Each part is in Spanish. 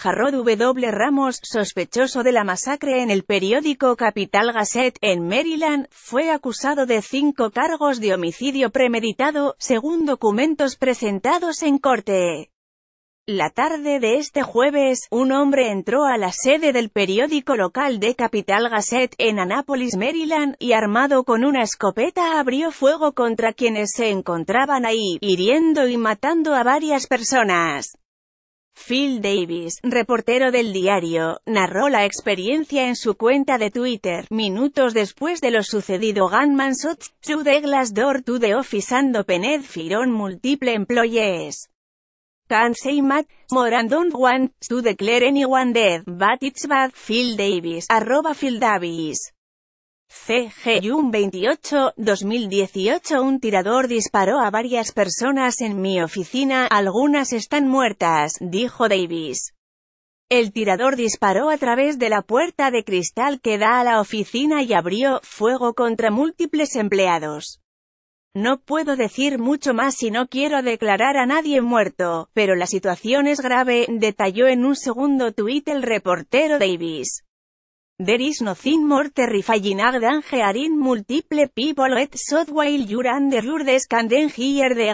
Jarrod W. Ramos, sospechoso de la masacre en el periódico Capital Gazette, en Maryland, fue acusado de cinco cargos de homicidio premeditado, según documentos presentados en corte. La tarde de este jueves, un hombre entró a la sede del periódico local de Capital Gazette, en Annapolis, Maryland, y armado con una escopeta abrió fuego contra quienes se encontraban ahí, hiriendo y matando a varias personas. Phil Davis, reportero del diario, narró la experiencia en su cuenta de Twitter. Minutos después de lo sucedido Gunman shot two the glass door to the office and opened multiple employees. Can't say much, more and don't want to declare anyone dead, but it's bad, Phil Davis, arroba Phil Davis. C.G. 28, 2018 Un tirador disparó a varias personas en mi oficina, algunas están muertas, dijo Davis. El tirador disparó a través de la puerta de cristal que da a la oficina y abrió fuego contra múltiples empleados. No puedo decir mucho más si no quiero declarar a nadie muerto, pero la situación es grave, detalló en un segundo tuit el reportero Davis. There is nothing more terrifying than hearing multiple people at shot while you're under your de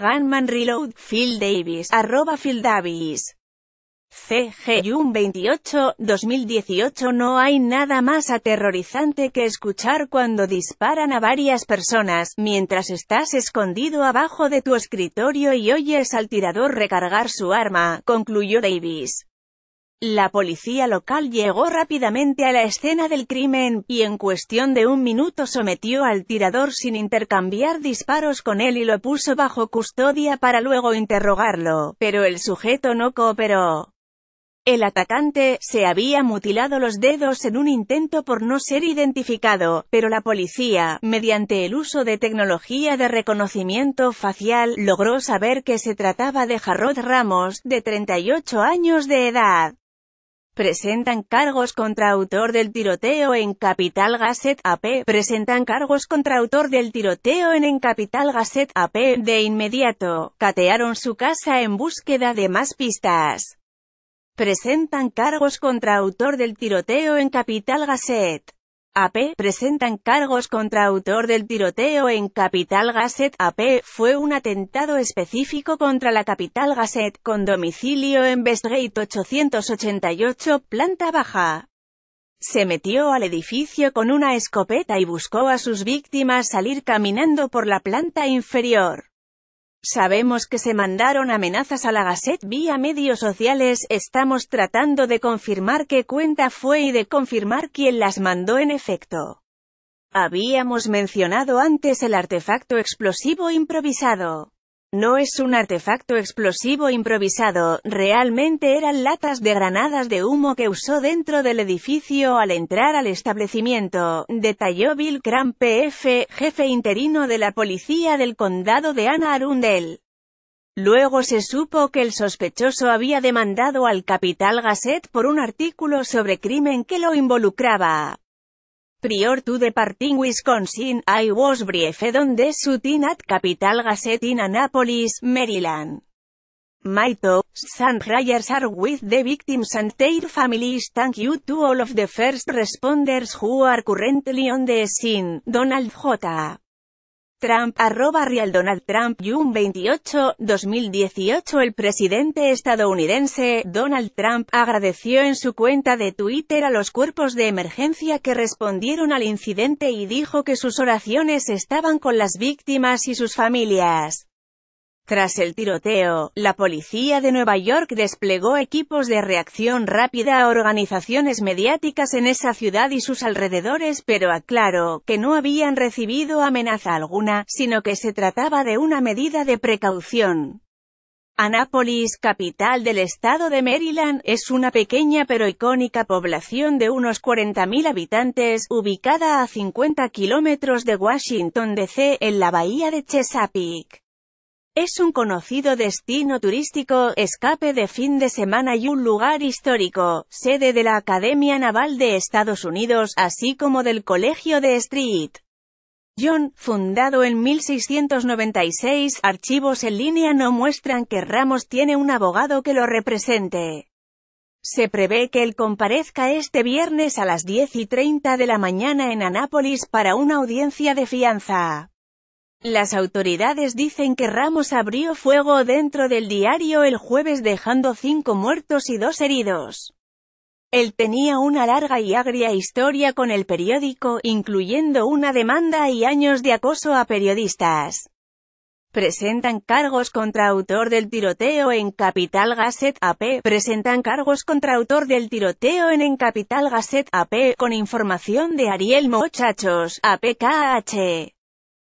gunman reload. Phil Davis, arroba Phil Davis. CG Jun 28, 2018 No hay nada más aterrorizante que escuchar cuando disparan a varias personas, mientras estás escondido abajo de tu escritorio y oyes al tirador recargar su arma, concluyó Davis. La policía local llegó rápidamente a la escena del crimen, y en cuestión de un minuto sometió al tirador sin intercambiar disparos con él y lo puso bajo custodia para luego interrogarlo, pero el sujeto no cooperó. El atacante, se había mutilado los dedos en un intento por no ser identificado, pero la policía, mediante el uso de tecnología de reconocimiento facial, logró saber que se trataba de Jarrod Ramos, de 38 años de edad. Presentan cargos contra autor del tiroteo en Capital Gazette AP. Presentan cargos contra autor del tiroteo en, en Capital Gazette AP. De inmediato, catearon su casa en búsqueda de más pistas. Presentan cargos contra autor del tiroteo en Capital Gazette. AP presentan cargos contra autor del tiroteo en Capital Gasset. AP fue un atentado específico contra la Capital Gasset, con domicilio en Bestgate 888, planta baja. Se metió al edificio con una escopeta y buscó a sus víctimas salir caminando por la planta inferior. Sabemos que se mandaron amenazas a la Gazette vía medios sociales, estamos tratando de confirmar qué cuenta fue y de confirmar quién las mandó en efecto. Habíamos mencionado antes el artefacto explosivo improvisado. No es un artefacto explosivo improvisado, realmente eran latas de granadas de humo que usó dentro del edificio al entrar al establecimiento, detalló Bill Cramp PF, jefe interino de la policía del condado de Ana Arundel. Luego se supo que el sospechoso había demandado al Capital Gazette por un artículo sobre crimen que lo involucraba. Prior to departing Wisconsin, I was briefed on the shooting at Capital Gazette in Annapolis, Maryland. My thoughts and prayers are with the victims and their families. Thank you to all of the first responders who are currently on the scene. Donald J. Trump, arroba Real Donald Trump, June 28, 2018 El presidente estadounidense, Donald Trump, agradeció en su cuenta de Twitter a los cuerpos de emergencia que respondieron al incidente y dijo que sus oraciones estaban con las víctimas y sus familias. Tras el tiroteo, la policía de Nueva York desplegó equipos de reacción rápida a organizaciones mediáticas en esa ciudad y sus alrededores pero aclaró que no habían recibido amenaza alguna, sino que se trataba de una medida de precaución. Anápolis, capital del estado de Maryland, es una pequeña pero icónica población de unos 40.000 habitantes, ubicada a 50 kilómetros de Washington, D.C., en la bahía de Chesapeake. Es un conocido destino turístico, escape de fin de semana y un lugar histórico, sede de la Academia Naval de Estados Unidos, así como del Colegio de Street. John, fundado en 1696, archivos en línea no muestran que Ramos tiene un abogado que lo represente. Se prevé que él comparezca este viernes a las 10 y 30 de la mañana en Anápolis para una audiencia de fianza. Las autoridades dicen que Ramos abrió fuego dentro del diario el jueves dejando cinco muertos y dos heridos. Él tenía una larga y agria historia con el periódico, incluyendo una demanda y años de acoso a periodistas. Presentan cargos contra autor del tiroteo en Capital Gazette AP. Presentan cargos contra autor del tiroteo en, Capital Gazette AP con información de Ariel Mochachos, APKH.